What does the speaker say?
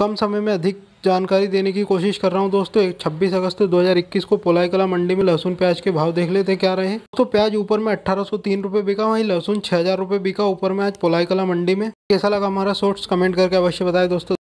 कम समय में अधिक जानकारी देने की कोशिश कर रहा हूं दोस्तों 26 अगस्त 2021 को पोलाई कला मंडी में लहसुन प्याज के भाव देख लेते क्या रहे तो प्याज ऊपर में अठारह सौ तीन रुपये बिका वहीं लहसुन छः हज़ार रुपये बिका ऊपर में आज पोलाई कला मंडी में कैसा लगा हमारा शॉर्ट्स कमेंट करके अवश्य बताए दोस्तों